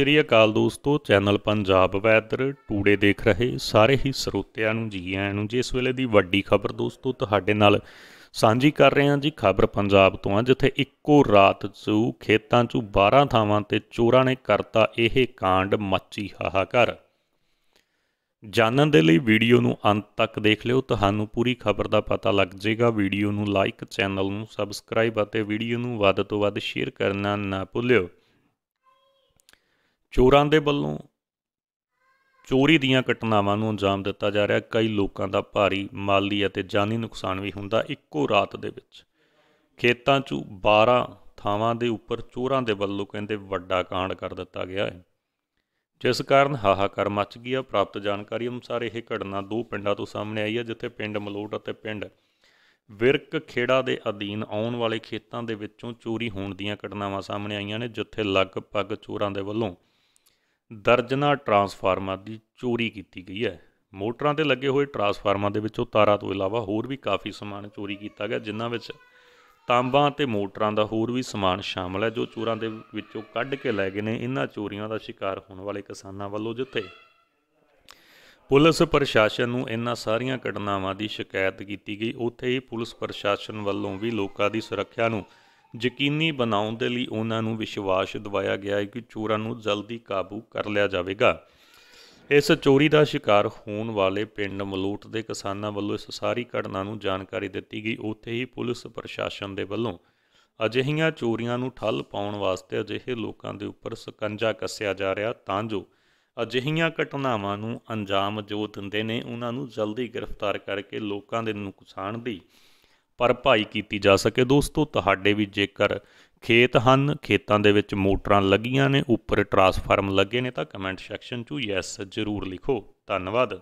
ਸ੍ਰੀ ਅਕਾਲ ਦੋਸਤੋ channel Punjab weather today ਦੇਖ ਰਹੇ ਸਾਰੇ ਹੀ ਸਰੋਤਿਆਂ ਨੂੰ ਜੀ ਆਇਆਂ ਨੂੰ ਜਿਸ ਵੇਲੇ ਦੀ ਵੱਡੀ ਖਬਰ ਦੋਸਤੋ ਤੁਹਾਡੇ ਨਾਲ ਸਾਂਝੀ ਕਰ ਰਹੇ ਹਾਂ ਜੀ ਖਬਰ ਪੰਜਾਬ ਤੋਂ ਆ ਜਿੱਥੇ ਇੱਕੋ ਰਾਤ 'ਚ ਖੇਤਾਂ 'ਚ 12 ਥਾਵਾਂ ਤੇ ਚੋਰਾਂ ਨੇ ਕਰਤਾ ਇਹ ਕਾਂਡ ਮੱਚੀ ਹਾਹਾਕਾਰ ਜਾਣਨ ਦੇ ਲਈ ਵੀਡੀਓ ਨੂੰ ਅੰਤ ਤੱਕ ਦੇਖ ਲਿਓ ਤੁਹਾਨੂੰ ਪੂਰੀ ਖਬਰ ਦਾ ਪਤਾ ਲੱਗ ਜਾਏਗਾ ਵੀਡੀਓ ਨੂੰ ਲਾਈਕ ਚੈਨਲ ਨੂੰ ਸਬਸਕ੍ਰਾਈਬ ਅਤੇ ਵੀਡੀਓ ਨੂੰ ਵੱਧ ਤੋਂ ਵੱਧ ਸ਼ੇਅਰ ਕਰਨਾ ਨਾ ਭੁੱਲਿਓ ਚੋਰਾਂ ਦੇ ਵੱਲੋਂ ਚੋਰੀ ਦੀਆਂ ਘਟਨਾਵਾਂ ਨੂੰ ਅੰਜਾਮ ਦਿੱਤਾ ਜਾ ਰਿਹਾ ਕਈ ਲੋਕਾਂ ਦਾ ਭਾਰੀ ਮਾਲੀ ਅਤੇ ਜਾਨੀ ਨੁਕਸਾਨ ਵੀ ਹੁੰਦਾ ਇੱਕੋ ਰਾਤ ਦੇ ਵਿੱਚ ਖੇਤਾਂ 'ਚ 12 ਥਾਵਾਂ ਦੇ ਉੱਪਰ ਚੋਰਾਂ ਦੇ ਵੱਲੋਂ ਕਹਿੰਦੇ ਵੱਡਾ ਕਾਂਡ ਕਰ ਦਿੱਤਾ ਗਿਆ ਹੈ ਜਿਸ ਕਾਰਨ ਹਾਹਾਕਾਰ ਮਚ ਗਿਆ ਪ੍ਰਾਪਤ ਜਾਣਕਾਰੀ ਅਨੁਸਾਰ ਇਹ ਘਟਨਾ ਦੋ ਪਿੰਡਾਂ ਤੋਂ ਸਾਹਮਣੇ ਆਈ ਹੈ ਜਿੱਥੇ ਪਿੰਡ ਮਲੋਟ ਅਤੇ ਪਿੰਡ ਵਿਰਕ ਖੇੜਾ ਦੇ ਅਧੀਨ ਆਉਣ ਵਾਲੇ ਖੇਤਾਂ ਦੇ ਵਿੱਚੋਂ ਚੋਰੀ ਹੋਣ ਦੀਆਂ ਘਟਨਾਵਾਂ ਸਾਹਮਣੇ ਆਈਆਂ ਨੇ ਜਿੱਥੇ ਲਗਭਗ ਚੋਰਾਂ ਦੇ ਵੱਲੋਂ ਦਰਜਨਾ ਟਰਾਂਸਫਾਰਮਰ ਦੀ ਚੋਰੀ ਕੀਤੀ ਗਈ ਹੈ ਮੋਟਰਾਂ ਤੇ ਲੱਗੇ ਹੋਏ ਟਰਾਂਸਫਾਰਮਰਾਂ ਦੇ ਵਿੱਚੋਂ ਤਾਰਾਂ ਤੋਂ ਇਲਾਵਾ ਹੋਰ ਵੀ ਕਾਫੀ ਸਮਾਨ ਚੋਰੀ ਕੀਤਾ ਗਿਆ ਜਿਨ੍ਹਾਂ ਵਿੱਚ ਤਾਂਬਾ ਤੇ ਮੋਟਰਾਂ ਦਾ ਹੋਰ ਵੀ ਸਮਾਨ ਸ਼ਾਮਲ ਹੈ ਜੋ ਚੋਰਾਂ ਦੇ ਵਿੱਚੋਂ ਕੱਢ ਕੇ ਲੈ ਗਏ ਨੇ ਇਹਨਾਂ ਚੋਰੀਆਂ ਦਾ ਸ਼ਿਕਾਰ ਹੋਣ ਵਾਲੇ ਕਿਸਾਨਾਂ ਵੱਲੋਂ ਜਿੱਥੇ ਪੁਲਿਸ ਪ੍ਰਸ਼ਾਸਨ ਨੂੰ ਇਹਨਾਂ ਸਾਰੀਆਂ ਘਟਨਾਵਾਂ ਦੀ ਸ਼ਿਕਾਇਤ ਕੀਤੀ ਗਈ ਉੱਥੇ ਹੀ ਪੁਲਿਸ ਪ੍ਰਸ਼ਾਸਨ ਵੱਲੋਂ ਵੀ ਲੋਕਾਂ ਦੀ ਸੁਰੱਖਿਆ ਨੂੰ ਯਕੀਨੀ ਬਣਾਉਣ ਦੇ ਲਈ ਉਹਨਾਂ ਨੂੰ ਵਿਸ਼ਵਾਸ ਦਿਵਾਇਆ ਗਿਆ ਹੈ ਕਿ ਚੋਰਾਂ ਨੂੰ ਜਲਦੀ ਕਾਬੂ ਕਰ ਲਿਆ ਜਾਵੇਗਾ ਇਸ ਚੋਰੀ ਦਾ ਸ਼ਿਕਾਰ ਹੋਣ ਵਾਲੇ ਪਿੰਡ ਮਲੂਟ ਦੇ ਕਿਸਾਨਾਂ ਵੱਲੋਂ ਇਸ ਸਾਰੀ ਘਟਨਾ ਨੂੰ ਜਾਣਕਾਰੀ ਦਿੱਤੀ ਗਈ ਉੱਥੇ ਹੀ ਪੁਲਿਸ ਪ੍ਰਸ਼ਾਸਨ ਦੇ ਵੱਲੋਂ ਅਜਿਹੀਆਂ ਚੋਰੀਆਂ ਨੂੰ ਠੱਲ ਪਾਉਣ ਵਾਸਤੇ ਅਜਿਹੇ ਲੋਕਾਂ ਦੇ ਉੱਪਰ ਸਕੰਜਾ ਕੱਸਿਆ ਜਾ ਰਿਹਾ ਤਾਂ ਜੋ ਅਜਿਹੀਆਂ ਘਟਨਾਵਾਂ ਨੂੰ ਅੰਜਾਮ ਜੋ ਦਿੰਦੇ ਨੇ ਉਹਨਾਂ ਨੂੰ ਜਲਦੀ ਗ੍ਰਿਫਤਾਰ ਕਰਕੇ ਲੋਕਾਂ ਦੇ ਨੁਕਸਾਨ ਦੀ ਭਰਪਾਈ ਕੀਤੀ ਜਾ ਸਕੇ ਦੋਸਤੋ ਤੁਹਾਡੇ ਵੀ ਜੇਕਰ ਖੇਤ ਹਨ ਖੇਤਾਂ ਦੇ ਵਿੱਚ ਮੋਟਰਾਂ ਲੱਗੀਆਂ ਨੇ ਉੱਪਰ ਟਰਾਂਸਫਾਰਮ ਲੱਗੇ ਨੇ ਤਾਂ ਕਮੈਂਟ ਸੈਕਸ਼ਨ 'ਚ ਯੈਸ ਜ਼ਰੂਰ ਲਿਖੋ ਧੰਨਵਾਦ